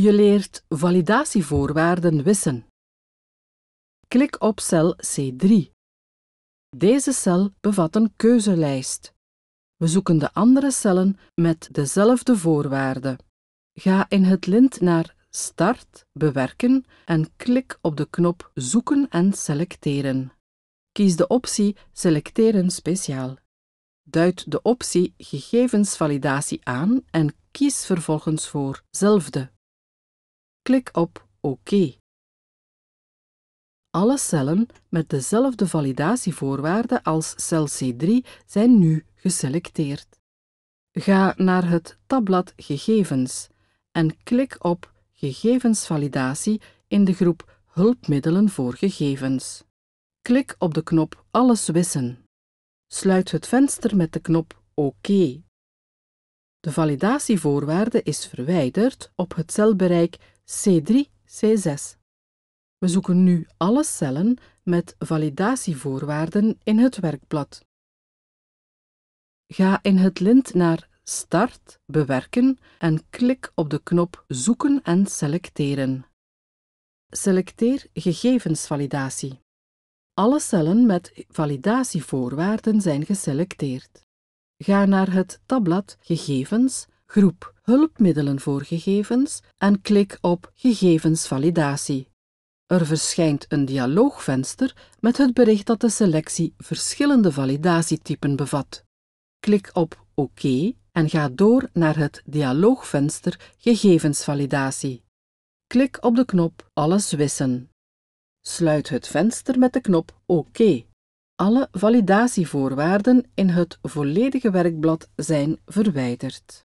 Je leert validatievoorwaarden wissen. Klik op cel C3. Deze cel bevat een keuzelijst. We zoeken de andere cellen met dezelfde voorwaarden. Ga in het lint naar Start, Bewerken en klik op de knop Zoeken en Selecteren. Kies de optie Selecteren speciaal. Duid de optie Gegevensvalidatie aan en kies vervolgens voor Zelfde. Klik op OK. Alle cellen met dezelfde validatievoorwaarden als cel C3 zijn nu geselecteerd. Ga naar het tabblad Gegevens en klik op Gegevensvalidatie in de groep Hulpmiddelen voor gegevens. Klik op de knop Alles wissen. Sluit het venster met de knop OK. De validatievoorwaarde is verwijderd op het celbereik C3, C6. We zoeken nu alle cellen met validatievoorwaarden in het werkblad. Ga in het lint naar Start, Bewerken en klik op de knop Zoeken en Selecteren. Selecteer Gegevensvalidatie. Alle cellen met validatievoorwaarden zijn geselecteerd. Ga naar het tabblad Gegevens groep hulpmiddelen voor gegevens en klik op gegevensvalidatie. Er verschijnt een dialoogvenster met het bericht dat de selectie verschillende validatietypen bevat. Klik op OK en ga door naar het dialoogvenster Gegevensvalidatie. Klik op de knop Alles wissen. Sluit het venster met de knop OK. Alle validatievoorwaarden in het volledige werkblad zijn verwijderd.